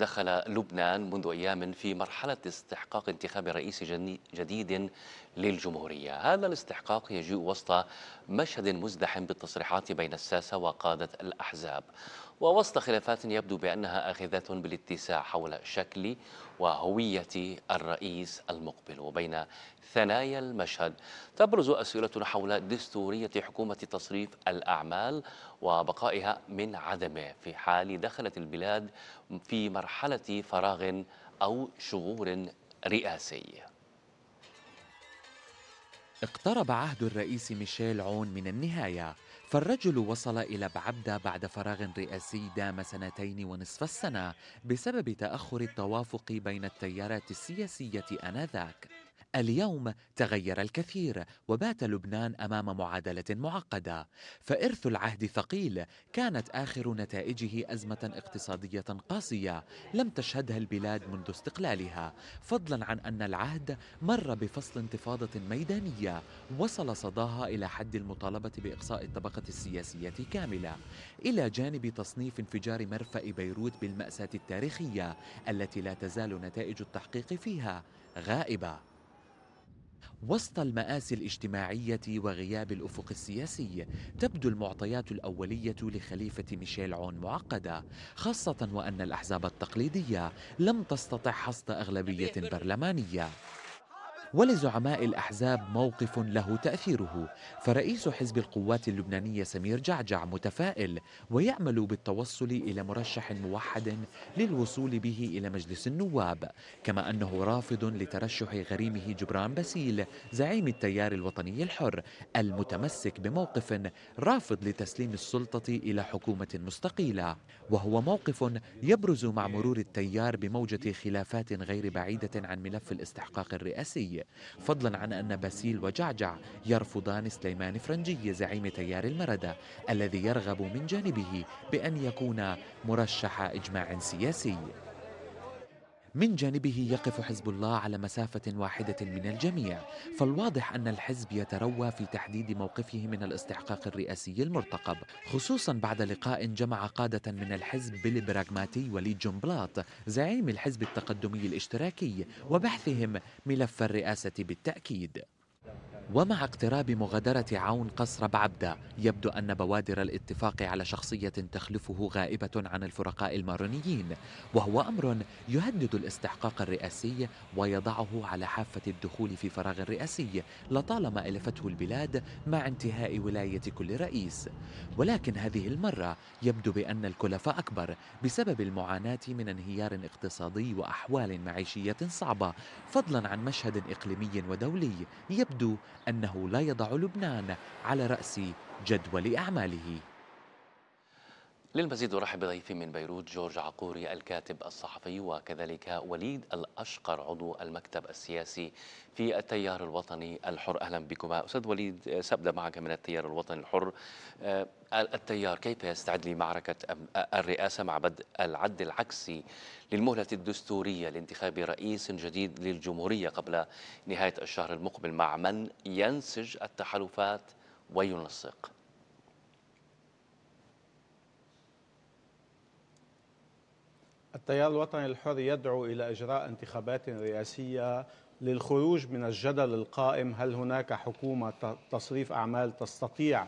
دخل لبنان منذ أيام في مرحلة استحقاق انتخاب رئيس جديد للجمهورية هذا الاستحقاق يجيء وسط مشهد مزدحم بالتصريحات بين الساسة وقادة الأحزاب ووسط خلافات يبدو بأنها آخذة بالاتساع حول شكل وهوية الرئيس المقبل وبين ثنايا المشهد تبرز أسئلة حول دستورية حكومة تصريف الأعمال وبقائها من عدمه في حال دخلت البلاد في مرحلة فراغ أو شغور رئاسي اقترب عهد الرئيس ميشيل عون من النهايه فالرجل وصل إلى بعبدة بعد فراغ رئاسي دام سنتين ونصف السنة بسبب تأخر التوافق بين التيارات السياسية آنذاك اليوم تغير الكثير وبات لبنان امام معادله معقده فارث العهد ثقيل كانت اخر نتائجه ازمه اقتصاديه قاسيه لم تشهدها البلاد منذ استقلالها فضلا عن ان العهد مر بفصل انتفاضه ميدانيه وصل صداها الى حد المطالبه باقصاء الطبقه السياسيه كامله الى جانب تصنيف انفجار مرفأ بيروت بالماساه التاريخيه التي لا تزال نتائج التحقيق فيها غائبه وسط المآسي الاجتماعية وغياب الأفق السياسي تبدو المعطيات الأولية لخليفة ميشيل عون معقدة خاصة وأن الأحزاب التقليدية لم تستطع حصد أغلبية برلمانية ولزعماء الأحزاب موقف له تأثيره فرئيس حزب القوات اللبنانية سمير جعجع متفائل ويأمل بالتوصل إلى مرشح موحد للوصول به إلى مجلس النواب كما أنه رافض لترشح غريمه جبران باسيل زعيم التيار الوطني الحر المتمسك بموقف رافض لتسليم السلطة إلى حكومة مستقيلة وهو موقف يبرز مع مرور التيار بموجة خلافات غير بعيدة عن ملف الاستحقاق الرئاسي فضلا عن أن باسيل وجعجع يرفضان سليمان فرنجي زعيم تيار المردة الذي يرغب من جانبه بأن يكون مرشح إجماع سياسي من جانبه يقف حزب الله على مسافة واحدة من الجميع فالواضح أن الحزب يتروى في تحديد موقفه من الاستحقاق الرئاسي المرتقب خصوصا بعد لقاء جمع قادة من الحزب بالبراغماتي وليد جنبلاط زعيم الحزب التقدمي الاشتراكي وبحثهم ملف الرئاسة بالتأكيد ومع اقتراب مغادرة عون قصر بعبدة يبدو أن بوادر الاتفاق على شخصية تخلفه غائبة عن الفرقاء المارونيين وهو أمر يهدد الاستحقاق الرئاسي ويضعه على حافة الدخول في فراغ رئاسي لطالما ألفته البلاد مع انتهاء ولاية كل رئيس ولكن هذه المرة يبدو بأن الكلف أكبر بسبب المعاناة من انهيار اقتصادي وأحوال معيشية صعبة فضلا عن مشهد إقليمي ودولي يبدو أنه لا يضع لبنان على رأس جدول أعماله للمزيد ارحب بضيفي من بيروت جورج عقوري الكاتب الصحفي وكذلك وليد الاشقر عضو المكتب السياسي في التيار الوطني الحر اهلا بكما استاذ وليد سابدا معك من التيار الوطني الحر آه، التيار كيف يستعد لمعركه الرئاسه مع بدء العد العكسي للمهله الدستوريه لانتخاب رئيس جديد للجمهوريه قبل نهايه الشهر المقبل مع من ينسج التحالفات وينسق التيار الوطني الحر يدعو إلى إجراء انتخابات رئاسية للخروج من الجدل القائم هل هناك حكومة تصريف أعمال تستطيع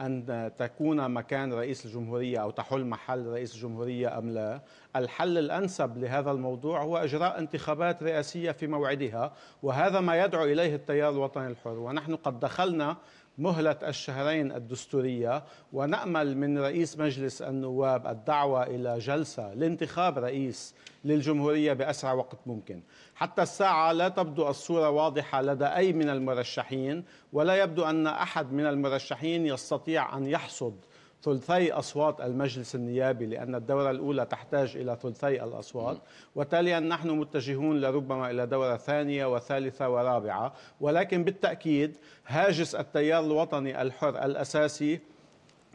أن تكون مكان رئيس الجمهورية أو تحل محل رئيس الجمهورية أم لا الحل الأنسب لهذا الموضوع هو إجراء انتخابات رئاسية في موعدها وهذا ما يدعو إليه التيار الوطني الحر ونحن قد دخلنا مهلة الشهرين الدستورية ونأمل من رئيس مجلس النواب الدعوة إلى جلسة لانتخاب رئيس للجمهورية بأسرع وقت ممكن حتى الساعة لا تبدو الصورة واضحة لدى أي من المرشحين ولا يبدو أن أحد من المرشحين يستطيع أن يحصد ثلثي أصوات المجلس النيابي لأن الدورة الأولى تحتاج إلى ثلثي الأصوات وتاليا نحن متجهون لربما إلى دورة ثانية وثالثة ورابعة ولكن بالتأكيد هاجس التيار الوطني الحر الأساسي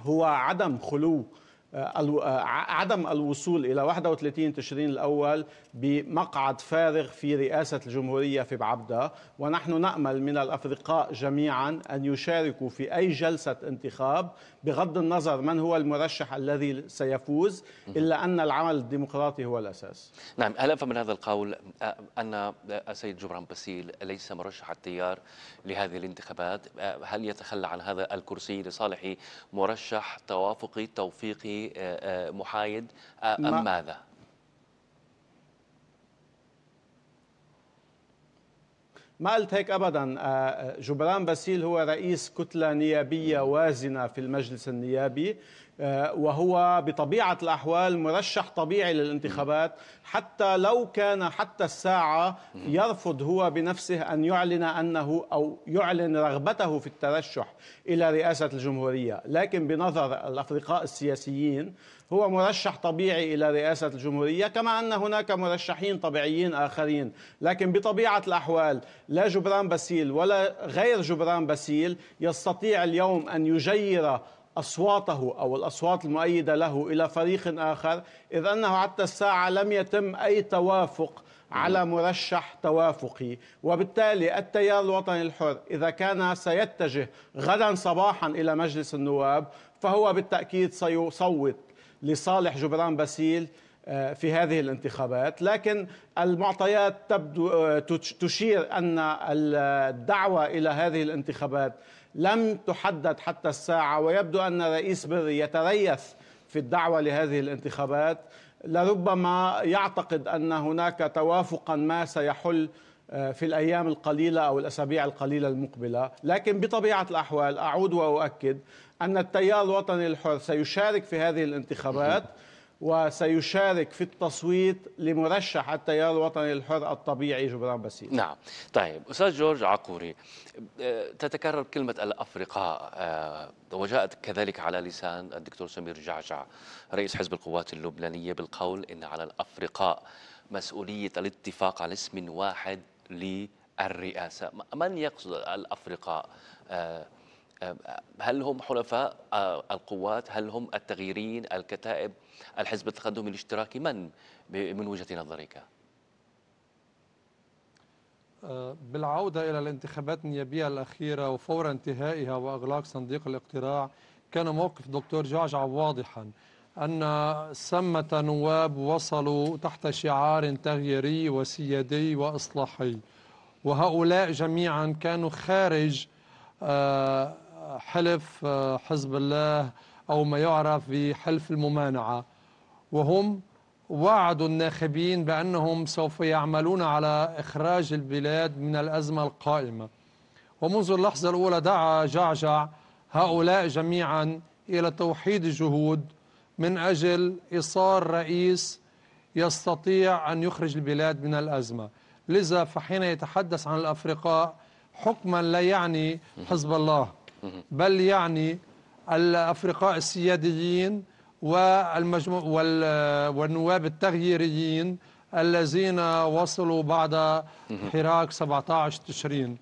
هو عدم خلو آه، آه، عدم الوصول إلى 31 تشرين الأول بمقعد فارغ في رئاسة الجمهورية في بعبدة ونحن نأمل من الأفرقاء جميعا أن يشاركوا في أي جلسة انتخاب بغض النظر من هو المرشح الذي سيفوز إلا أن العمل الديمقراطي هو الأساس نعم هل أفهم من هذا القول آه، أن السيد جبران باسيل ليس مرشح التيار لهذه الانتخابات هل يتخلى عن هذا الكرسي لصالح مرشح توافقي توفيقي محايد آه، أم ماذا؟ ما قلت هيك ابدا آه، آه، جبران باسيل هو رئيس كتله نيابيه وازنه في المجلس النيابي آه، وهو بطبيعة الأحوال مرشح طبيعي للانتخابات حتى لو كان حتى الساعة يرفض هو بنفسه أن يعلن أنه أو يعلن رغبته في الترشح إلى رئاسة الجمهورية لكن بنظر الأفرقاء السياسيين هو مرشح طبيعي إلى رئاسة الجمهورية كما أن هناك مرشحين طبيعيين آخرين لكن بطبيعة الأحوال لا جبران باسيل ولا غير جبران باسيل يستطيع اليوم أن يجير أصواته أو الأصوات المؤيدة له إلى فريق آخر إذ أنه حتى الساعة لم يتم أي توافق على نعم. مرشح توافقي وبالتالي التيار الوطني الحر إذا كان سيتجه غدا صباحا إلى مجلس النواب فهو بالتأكيد سيصوت لصالح جبران باسيل آه، في هذه الانتخابات لكن المعطيات تبدو آه، تشير أن الدعوة إلى هذه الانتخابات لم تحدد حتى الساعة ويبدو أن رئيس بري يتريث في الدعوة لهذه الانتخابات لربما يعتقد أن هناك توافقا ما سيحل آه، في الأيام القليلة أو الأسابيع القليلة المقبلة لكن بطبيعة الأحوال أعود وأؤكد أن التيار الوطني الحر سيشارك في هذه الانتخابات وسيشارك في التصويت لمرشح التيار الوطني الحر الطبيعي جبران باسيل نعم طيب أستاذ جورج عقوري أه، تتكرر كلمة الأفرقاء أه، وجاءت كذلك على لسان الدكتور سمير جعجع رئيس حزب القوات اللبنانية بالقول إن على الأفرقاء مسؤولية الاتفاق على اسم واحد للرئاسة من يقصد الأفرقاء أه، هل هم حلفاء القوات هل هم التغييرين الكتائب الحزب التقدمي الاشتراكي من من وجهة نظرك بالعودة إلى الانتخابات النيابية الأخيرة وفور انتهائها وأغلاق صندوق الاقتراع كان موقف دكتور جعجع واضحا أن ثمة نواب وصلوا تحت شعار تغييري وسيادي وإصلاحي وهؤلاء جميعا كانوا خارج آه حلف آه، حزب الله أو ما يعرف بحلف الممانعة وهم وعدوا الناخبين بأنهم سوف يعملون على إخراج البلاد من الأزمة القائمة ومنذ اللحظة الأولى دعا جعجع هؤلاء جميعا إلى توحيد الجهود من أجل إيصال رئيس يستطيع أن يخرج البلاد من الأزمة لذا فحين يتحدث عن الأفرقاء حكما لا يعني حزب الله بل يعني الافرقاء السياديين والمجمو والنواب التغييريين الذين وصلوا بعد حراك 17 تشرين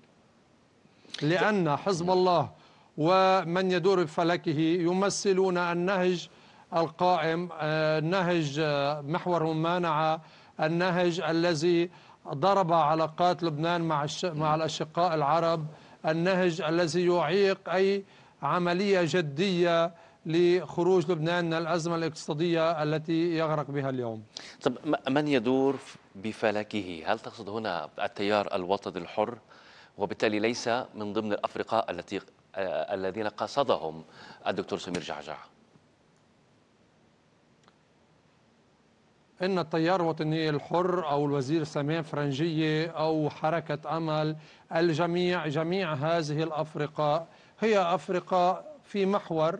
لأن حزب الله ومن يدور بفلكه يمثلون النهج القائم آه، نهج آه، محور الممانعة النهج الذي ضرب علاقات لبنان مع مع الأشقاء العرب النهج الذي يعيق أي عملية جدية لخروج لبنان من الأزمة الاقتصادية التي يغرق بها اليوم طب من يدور بفلكه هل تقصد هنا التيار الوطني الحر وبالتالي ليس من ضمن الأفرقاء التي آه، الذين قصدهم الدكتور سمير جعجع ان التيار الوطني الحر او الوزير سمير فرنجيه او حركه امل الجميع جميع هذه الافرقاء هي افرقاء في محور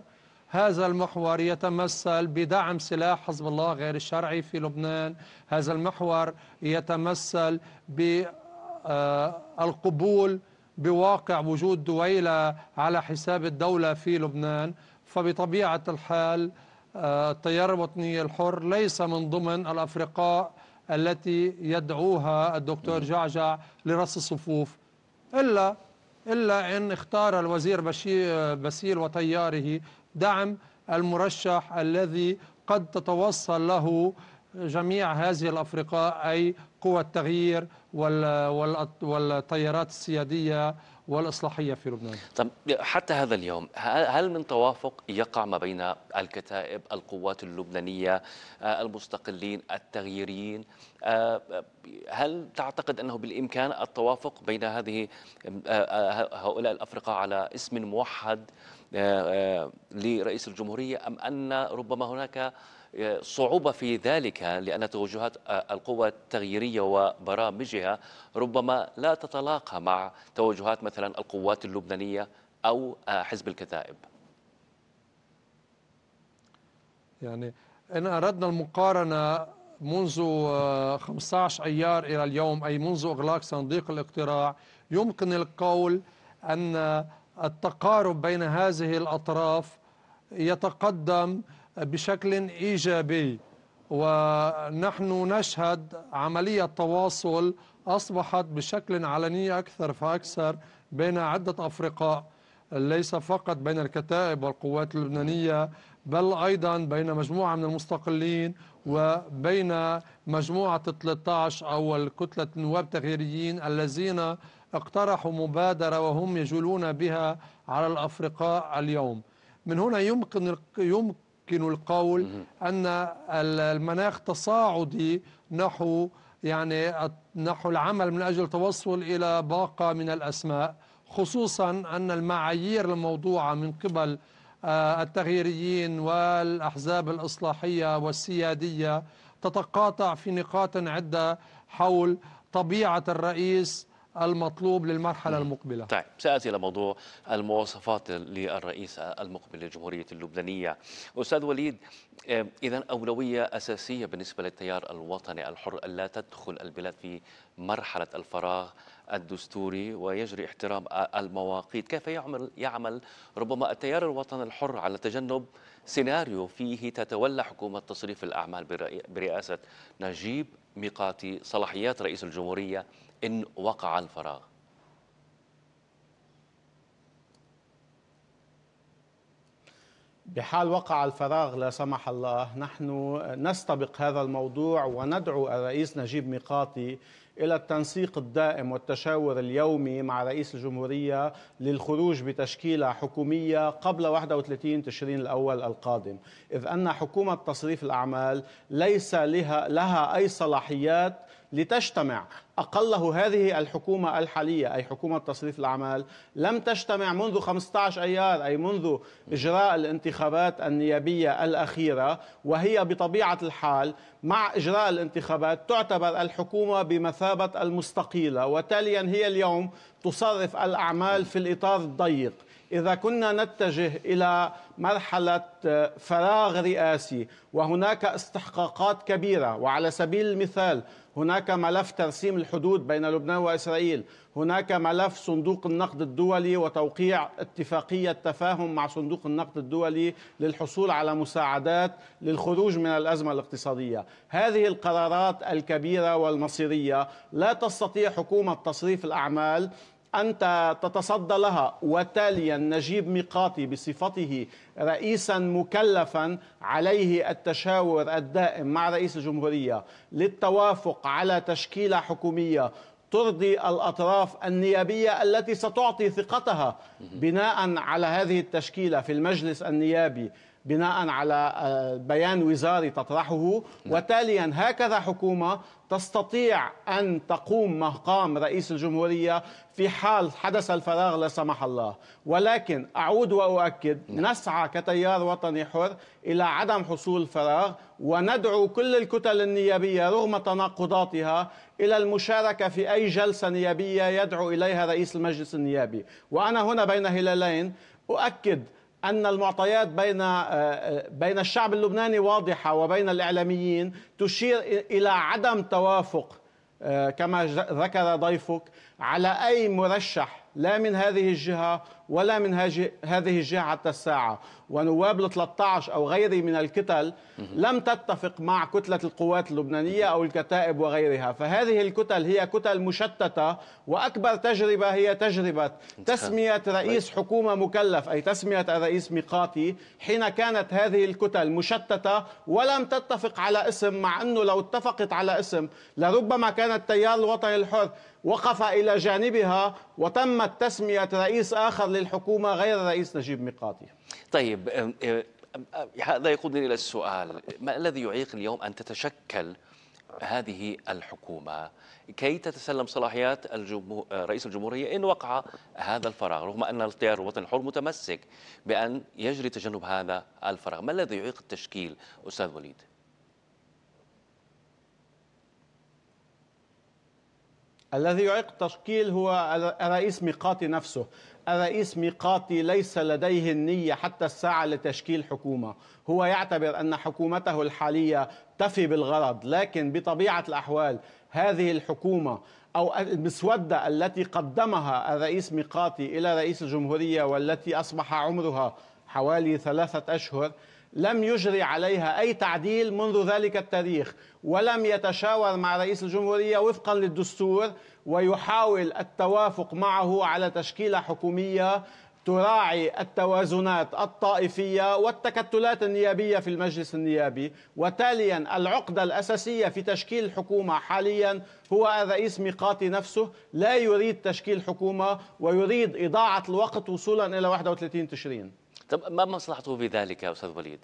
هذا المحور يتمثل بدعم سلاح حزب الله غير الشرعي في لبنان هذا المحور يتمثل بالقبول آه، بواقع وجود دويلة على حساب الدولة في لبنان فبطبيعة الحال التيار الوطني الحر ليس من ضمن الأفرقاء التي يدعوها الدكتور جعجع لرص الصفوف إلا إلا إن اختار الوزير بسيل وتياره دعم المرشح الذي قد تتوصل له جميع هذه الأفرقاء أي قوى التغيير والتيارات السيادية والإصلاحية في لبنان طب حتى هذا اليوم هل من توافق يقع ما بين الكتائب القوات اللبنانية آه، المستقلين التغييريين آه، هل تعتقد أنه بالإمكان التوافق بين هذه آه، هؤلاء الأفرقة على اسم موحد لرئيس الجمهورية أم أن ربما هناك آه، صعوبة في ذلك لأن توجهات آه، القوى التغييرية وبرامجها ربما لا تتلاقى مع توجهات مثلا القوات اللبنانية أو آه، حزب الكتائب يعني إن أردنا المقارنة منذ 15 أيار إلى اليوم أي منذ إغلاق صندوق الاقتراع يمكن القول أن التقارب بين هذه الأطراف يتقدم بشكل إيجابي ونحن نشهد عملية تواصل أصبحت بشكل علني أكثر فأكثر بين عدة أفرقاء ليس فقط بين الكتائب والقوات اللبنانية بل أيضا بين مجموعة من المستقلين وبين مجموعة 13 أو الكتلة النواب التغييريين الذين اقترحوا مبادرة وهم يجولون بها على الأفرقاء اليوم من هنا يمكن, يمكن يمكن القول أن المناخ تصاعدي نحو يعني نحو العمل من أجل التوصل إلى باقة من الأسماء خصوصا أن المعايير الموضوعة من قبل آه، التغييريين والأحزاب الإصلاحية والسيادية تتقاطع في نقاط عدة حول طبيعة الرئيس المطلوب للمرحلة المقبلة طيب سأتي إلى موضوع المواصفات للرئيس المقبل للجمهورية اللبنانية أستاذ وليد آه، إذا أولوية أساسية بالنسبة للتيار الوطني الحر ألا تدخل البلاد في مرحلة الفراغ الدستوري ويجري احترام المواقيت كيف يعمل, يعمل ربما التيار الوطني الحر على تجنب سيناريو فيه تتولى حكومة تصريف الأعمال برئاسة نجيب ميقاتي صلاحيات رئيس الجمهورية إن وقع الفراغ بحال وقع الفراغ لا سمح الله نحن نستبق هذا الموضوع وندعو الرئيس نجيب ميقاتي الى التنسيق الدائم والتشاور اليومي مع رئيس الجمهوريه للخروج بتشكيله حكوميه قبل 31 تشرين الاول القادم، اذ ان حكومه تصريف الاعمال ليس لها لها اي صلاحيات لتجتمع أقله هذه الحكومة الحالية أي حكومة تصريف الأعمال لم تجتمع منذ 15 أيار أي منذ إجراء الانتخابات النيابية الأخيرة وهي بطبيعة الحال مع إجراء الانتخابات تعتبر الحكومة بمثابة المستقيلة وتاليا هي اليوم تصرف الأعمال في الإطار الضيق إذا كنا نتجه إلى مرحلة آه، فراغ رئاسي وهناك استحقاقات كبيرة وعلى سبيل المثال هناك ملف ترسيم الحدود بين لبنان وإسرائيل هناك ملف صندوق النقد الدولي وتوقيع اتفاقية تفاهم مع صندوق النقد الدولي للحصول على مساعدات للخروج من الأزمة الاقتصادية هذه القرارات الكبيرة والمصيرية لا تستطيع حكومة تصريف الأعمال أنت تتصدى لها وتاليا نجيب ميقاتي بصفته رئيسا مكلفا عليه التشاور الدائم مع رئيس الجمهورية للتوافق على تشكيلة حكومية ترضي الأطراف النيابية التي ستعطي ثقتها بناء على هذه التشكيلة في المجلس النيابي بناء على آه، بيان وزاري تطرحه نعم. وتاليا هكذا حكومة تستطيع أن تقوم مقام رئيس الجمهورية في حال حدث الفراغ لا سمح الله ولكن أعود وأؤكد نعم. نسعى كتيار وطني حر إلى عدم حصول فراغ وندعو كل الكتل النيابية رغم تناقضاتها إلى المشاركة في أي جلسة نيابية يدعو إليها رئيس المجلس النيابي وأنا هنا بين هلالين أؤكد أن المعطيات بين آه، بين الشعب اللبناني واضحة وبين الإعلاميين تشير إلى عدم توافق آه، كما ذكر ضيفك على أي مرشح لا من هذه الجهة ولا من هذه الجهة حتى الساعة ونواب ال 13 أو غيري من الكتل لم تتفق مع كتلة القوات اللبنانية أو الكتائب وغيرها فهذه الكتل هي كتل مشتتة وأكبر تجربة هي تجربة تسمية رئيس طيب. حكومة مكلف أي تسمية الرئيس ميقاتي حين كانت هذه الكتل مشتتة ولم تتفق على اسم مع أنه لو اتفقت على اسم لربما كان التيار الوطني الحر وقف إلى جانبها وتمت توقعت تسمية رئيس آخر للحكومة غير الرئيس نجيب ميقاتي طيب هذا يقودني إلى السؤال ما الذي يعيق اليوم أن تتشكل هذه الحكومة كي تتسلم صلاحيات الجمهور رئيس الجمهورية إن وقع هذا الفراغ رغم أن التيار الوطني الحر متمسك بأن يجري تجنب هذا الفراغ ما الذي يعيق التشكيل أستاذ وليد الذي يعيق التشكيل هو الرئيس ميقاتي نفسه الرئيس ميقاتي ليس لديه النية حتى الساعة لتشكيل حكومة هو يعتبر أن حكومته الحالية تفي بالغرض لكن بطبيعة الأحوال هذه الحكومة أو المسودة التي قدمها الرئيس ميقاتي إلى رئيس الجمهورية والتي أصبح عمرها حوالي ثلاثة أشهر لم يجري عليها أي تعديل منذ ذلك التاريخ ولم يتشاور مع رئيس الجمهورية وفقا للدستور ويحاول التوافق معه على تشكيلة حكومية تراعي التوازنات الطائفية والتكتلات النيابية في المجلس النيابي وتاليا العقدة الأساسية في تشكيل الحكومة حاليا هو الرئيس ميقاتي نفسه لا يريد تشكيل حكومة ويريد إضاعة الوقت وصولا إلى 31 تشرين طب ما مصلحته في ذلك يا أستاذ وليد؟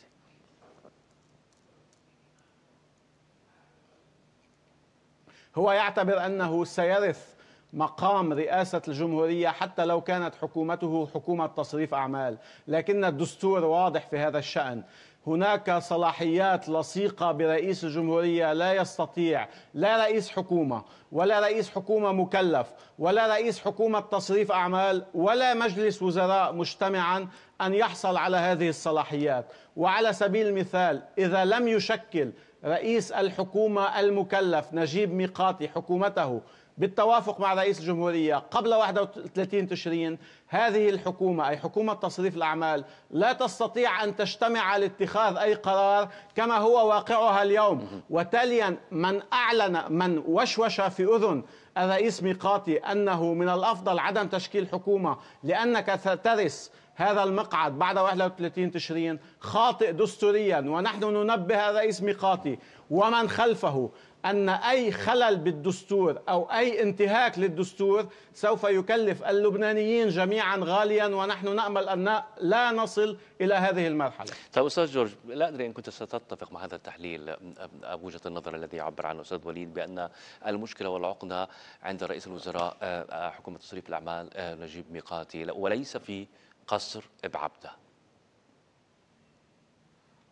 هو يعتبر أنه سيرث مقام رئاسة الجمهورية حتى لو كانت حكومته حكومة تصريف أعمال لكن الدستور واضح في هذا الشأن هناك صلاحيات لصيقة برئيس الجمهورية لا يستطيع لا رئيس حكومة ولا رئيس حكومة مكلف ولا رئيس حكومة تصريف أعمال ولا مجلس وزراء مجتمعا أن يحصل على هذه الصلاحيات وعلى سبيل المثال إذا لم يشكل رئيس الحكومة المكلف نجيب ميقاتي حكومته بالتوافق مع رئيس الجمهورية قبل 31 تشرين هذه الحكومة أي حكومة تصريف الأعمال لا تستطيع أن تجتمع لاتخاذ أي قرار كما هو واقعها اليوم وتاليا من أعلن من وشوش في أذن الرئيس ميقاتي أنه من الأفضل عدم تشكيل حكومة لأنك سترث هذا المقعد بعد 31 تشرين خاطئ دستوريا ونحن ننبه الرئيس ميقاتي ومن خلفه أن أي خلل بالدستور أو أي انتهاك للدستور سوف يكلف اللبنانيين جميعا غاليا ونحن نأمل أن لا نصل إلى هذه المرحلة طيب أستاذ جورج لا أدري إن كنت ستتفق مع هذا التحليل أو وجهة النظر الذي عبر عنه الأستاذ وليد بأن المشكلة والعقدة عند رئيس الوزراء آه، آه، حكومة تصريف الأعمال آه، نجيب ميقاتي وليس في قصر ابعبده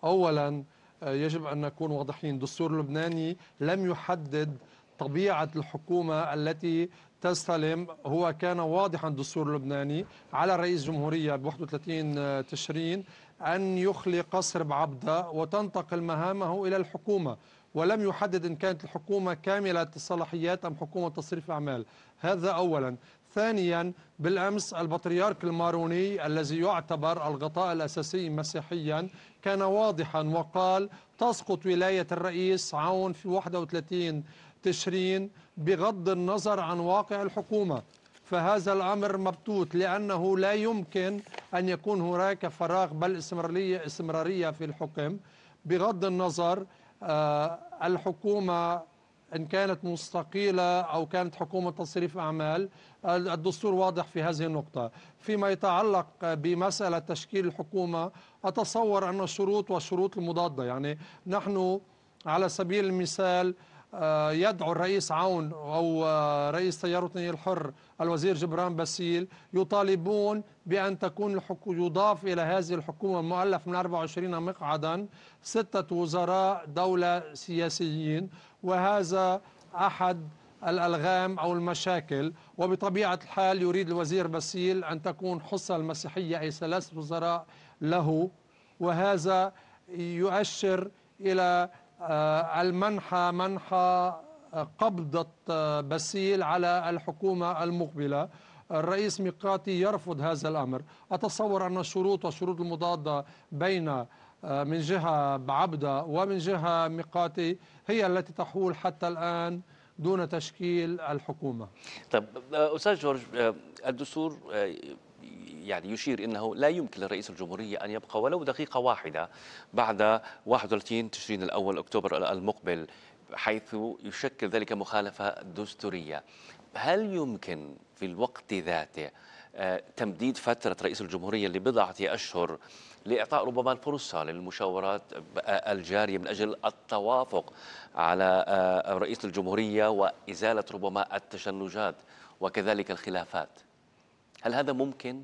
أولا آه، يجب أن نكون واضحين الدستور اللبناني لم يحدد طبيعة الحكومة التي تستلم هو كان واضحا الدستور اللبناني على رئيس جمهورية ب 31 آه، تشرين أن يخلي قصر بعبدة وتنتقل مهامه إلى الحكومة ولم يحدد إن كانت الحكومة كاملة الصلاحيات أم حكومة تصريف أعمال هذا أولا ثانيا بالأمس البطريرك الماروني الذي يعتبر الغطاء الأساسي مسيحيا كان واضحا وقال تسقط ولاية الرئيس عون في 31 تشرين بغض النظر عن واقع الحكومة فهذا الأمر مبتوت لأنه لا يمكن أن يكون هناك فراغ بل استمرارية, استمرارية في الحكم بغض النظر آه، الحكومة إن كانت مستقيلة أو كانت حكومة تصريف أعمال الدستور واضح في هذه النقطة فيما يتعلق بمسألة تشكيل الحكومة أتصور أن الشروط والشروط المضادة يعني نحن على سبيل المثال آه، يدعو الرئيس عون أو آه، رئيس تيار وطني الحر الوزير جبران باسيل يطالبون بأن تكون يضاف إلى هذه الحكومة المؤلف من 24 مقعدا ستة وزراء دولة سياسيين وهذا أحد الألغام أو المشاكل وبطبيعة الحال يريد الوزير بسيل أن تكون حصة المسيحية أي ثلاث وزراء له وهذا يؤشر إلى آه، المنحى منحى آه، قبضة آه، بسيل على الحكومة المقبلة الرئيس ميقاتي يرفض هذا الأمر أتصور أن الشروط والشروط المضادة بين آه، من جهة بعبدة ومن جهة ميقاتي هي التي تحول حتى الآن دون تشكيل الحكومة طب آه، أستاذ جورج آه، الدستور يعني يشير انه لا يمكن لرئيس الجمهوريه ان يبقى ولو دقيقه واحده بعد 31 تشرين الاول اكتوبر المقبل حيث يشكل ذلك مخالفه دستوريه. هل يمكن في الوقت ذاته تمديد فتره رئيس الجمهوريه لبضعه اشهر لإعطاء ربما الفرصة للمشاورات الجارية من أجل التوافق على آه، رئيس الجمهورية وإزالة ربما التشنجات وكذلك الخلافات هل هذا ممكن؟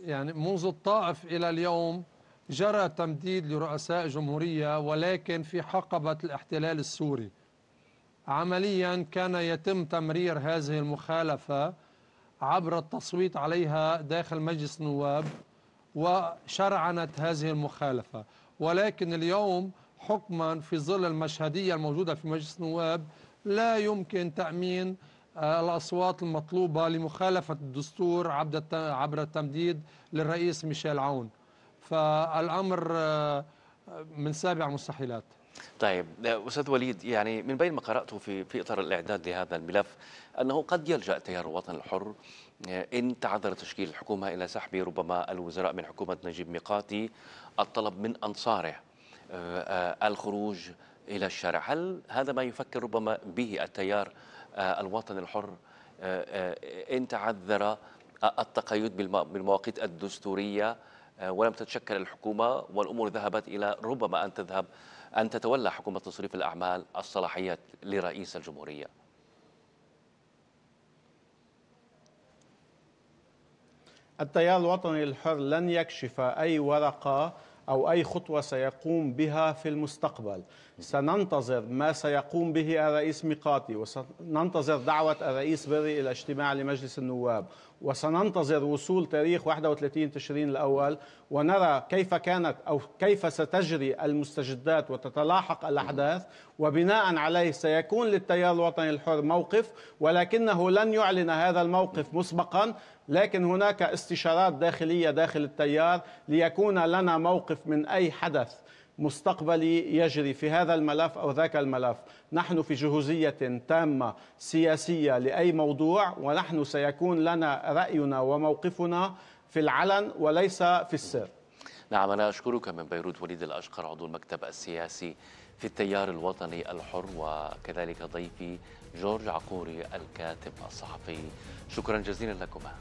يعني منذ الطائف إلى اليوم جرى تمديد لرؤساء جمهورية ولكن في حقبة الاحتلال السوري عمليا كان يتم تمرير هذه المخالفة عبر التصويت عليها داخل مجلس النواب وشرعنت هذه المخالفة ولكن اليوم حكما في ظل المشهدية الموجودة في مجلس النواب لا يمكن تأمين آه، الأصوات المطلوبة لمخالفة الدستور عبر التمديد للرئيس ميشيل عون فالأمر آه، من سابع مستحيلات طيب آه، استاذ وليد يعني من بين ما قراته في في اطار الاعداد لهذا الملف انه قد يلجا تيار الوطن الحر آه، ان تعذر تشكيل الحكومه الى سحب ربما الوزراء من حكومه نجيب ميقاتي الطلب من انصاره آه، الخروج الى الشارع، هل هذا ما يفكر ربما به التيار الوطني الحر ان تعذر التقيد بالمواقيت الدستوريه ولم تتشكل الحكومه والامور ذهبت الى ربما ان تذهب أن تتولى حكومة تصريف الأعمال الصلاحيات لرئيس الجمهورية التيار الوطني الحر لن يكشف أي ورقة أو أي خطوة سيقوم بها في المستقبل سننتظر ما سيقوم به الرئيس ميقاتي وسننتظر دعوة الرئيس بري إلى اجتماع لمجلس النواب وسننتظر وصول تاريخ 31 تشرين الأول ونرى كيف كانت أو كيف ستجري المستجدات وتتلاحق الأحداث وبناء عليه سيكون للتيار الوطني الحر موقف ولكنه لن يعلن هذا الموقف مسبقا لكن هناك استشارات داخلية داخل التيار ليكون لنا موقف من أي حدث مستقبلي يجري في هذا الملف أو ذاك الملف نحن في جهوزية تامة سياسية لأي موضوع ونحن سيكون لنا رأينا وموقفنا في العلن وليس في السر نعم أنا أشكرك من بيروت وليد الأشقر عضو المكتب السياسي في التيار الوطني الحر وكذلك ضيفي جورج عقوري الكاتب الصحفي شكرا جزيلا لكما